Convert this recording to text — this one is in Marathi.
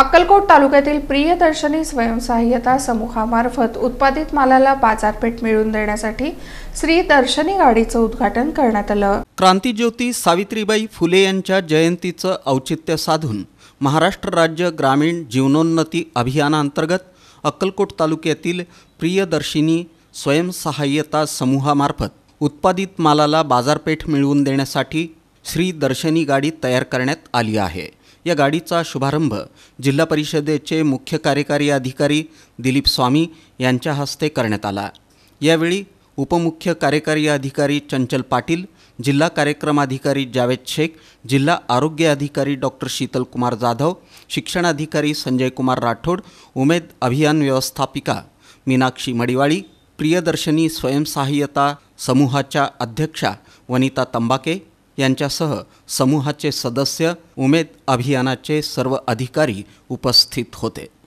अक्कलकोट तालुक्यातील प्रियदर्शनी स्वयंसहाय्यता समूहामार्फत उत्पादित मालाला बाजारपेठ मिळवून देण्यासाठी श्री दर्शनी गाडीचं उद्घाटन करण्यात आलं क्रांतीज्योती सावित्रीबाई फुले यांच्या जयंतीचं औचित्य साधून महाराष्ट्र राज्य ग्रामीण जीवनोन्नती अभियानांतर्गत अक्कलकोट तालुक्यातील प्रियदर्शिनी स्वयंसहाय्यता समूहामार्फत उत्पादित मालाला बाजारपेठ मिळवून देण्यासाठी श्री दर्शनी गाडी तयार करण्यात आली आहे या गाडीचा शुभारंभ जिल्हा परिषदेचे मुख्य कार्यकारी अधिकारी दिलीप स्वामी यांच्या हस्ते करण्यात आला यावेळी उपमुख्य कार्यकारी अधिकारी चंचल पाटील जिल्हा कार्यक्रमाधिकारी जावेद शेख जिल्हा आरोग्य अधिकारी डॉक्टर कुमार जाधव शिक्षणाधिकारी संजय कुमार राठोड उमेद अभियान व्यवस्थापिका मीनाक्षी मडिवाळी प्रियदर्शनी स्वयंसहाय्यता समूहाच्या अध्यक्षा वनिता तंबाके यांच्यासह समूहाचे सदस्य उमेद अभियानाचे सर्व अधिकारी उपस्थित होते